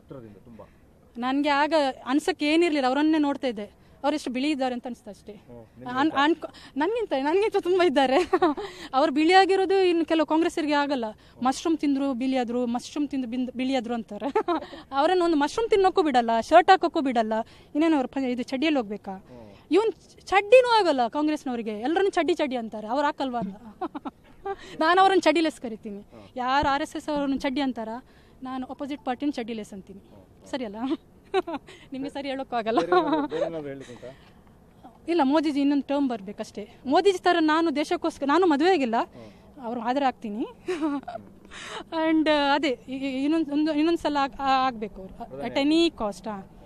ನನ್ಗೆ ನನಗೆ ಆಗ ಅನ್ಸಕ್ಕೆ ಏನಿರ್ಲಿಲ್ಲ ಅವರನ್ನೇ ನೋಡ್ತಾ ಇದ್ದೆ ಎಷ್ಟು ಬಿಳಿ ಇದ್ದಾರೆ ಅಂತ ಅನ್ಸುತ್ತೆ ಅಷ್ಟೇ ನನ್ಗಿಂತ ನನ್ಗಿಂತ ತುಂಬಾ ಇದ್ದಾರೆ ಅವ್ರು ಬಿಳಿಯಾಗಿರೋದು ಇನ್ನು ಕೆಲವು ಕಾಂಗ್ರೆಸ್ಸರಿಗೆ ಆಗಲ್ಲ ಮಶ್ರೂಮ್ ತಿಂದ್ರು ಬಿಳಿಯಾದ್ರು ಮಶ್ರೂಮ್ ತಿಂದು ಬಿಂದು ಬಿಳಿಯಾದ್ರು ಅಂತಾರೆ ಅವರನ್ನು ಒಂದು ಮಶ್ರೂಮ್ ತಿನ್ನೋಕ್ಕೂ ಬಿಡಲ್ಲ ಶರ್ಟ್ ಹಾಕೋಕ್ಕೂ ಬಿಡಲ್ಲ ಇನ್ನೇನು ಅವ್ರ ಇದು ಚಡ್ಡಿಯಲ್ಲಿ ಹೋಗ್ಬೇಕಾ ಇವನ್ ಚಡ್ಡಿನೂ ಆಗಲ್ಲ ಕಾಂಗ್ರೆಸ್ನವರಿಗೆ ಎಲ್ಲರನ್ನು ಚಡ್ಡಿ ಚಡ್ಡಿ ಅಂತಾರೆ ಅವ್ರು ಹಾಕಲ್ವಾ ಅಂತ ನಾನು ಅವ್ರನ್ನ ಚಡ್ಡಿಲೆಸ್ ಕರಿತೀನಿ ಯಾರು ಆರ್ ಎಸ್ ಎಸ್ ಅವ್ರನ್ನ ಚಡ್ಡಿ ಅಂತಾರ ನಾನು ಅಪೋಸಿಟ್ ಪಾರ್ಟಿನ ಚಡ್ಡಿಲೆಸ್ ಅಂತೀನಿ ಸರಿಯಲ್ಲ ನಿಮಗೆ ಸರಿ ಹೇಳೋಕ್ಕಾಗಲ್ಲ ಇಲ್ಲ ಮೋದಿಜಿ ಇನ್ನೊಂದು ಟರ್ಮ್ ಬರಬೇಕಷ್ಟೇ ಮೋದಿಜಿ ಥರ ನಾನು ದೇಶಕ್ಕೋಸ್ಕರ ನಾನು ಮದುವೆ ಆಗಿಲ್ಲ ಅವ್ರು ಹಾಜರಾಗ್ತೀನಿ ಆಗ್ತೀನಿ ಆ್ಯಂಡ್ ಅದೇ ಇನ್ನೊಂದು ಒಂದು ಇನ್ನೊಂದು ಸಲ ಆಗಬೇಕು ಅವ್ರು ಅಟ್ ಎನಿ ಕಾಸ್ಟ್ ಹಾಂ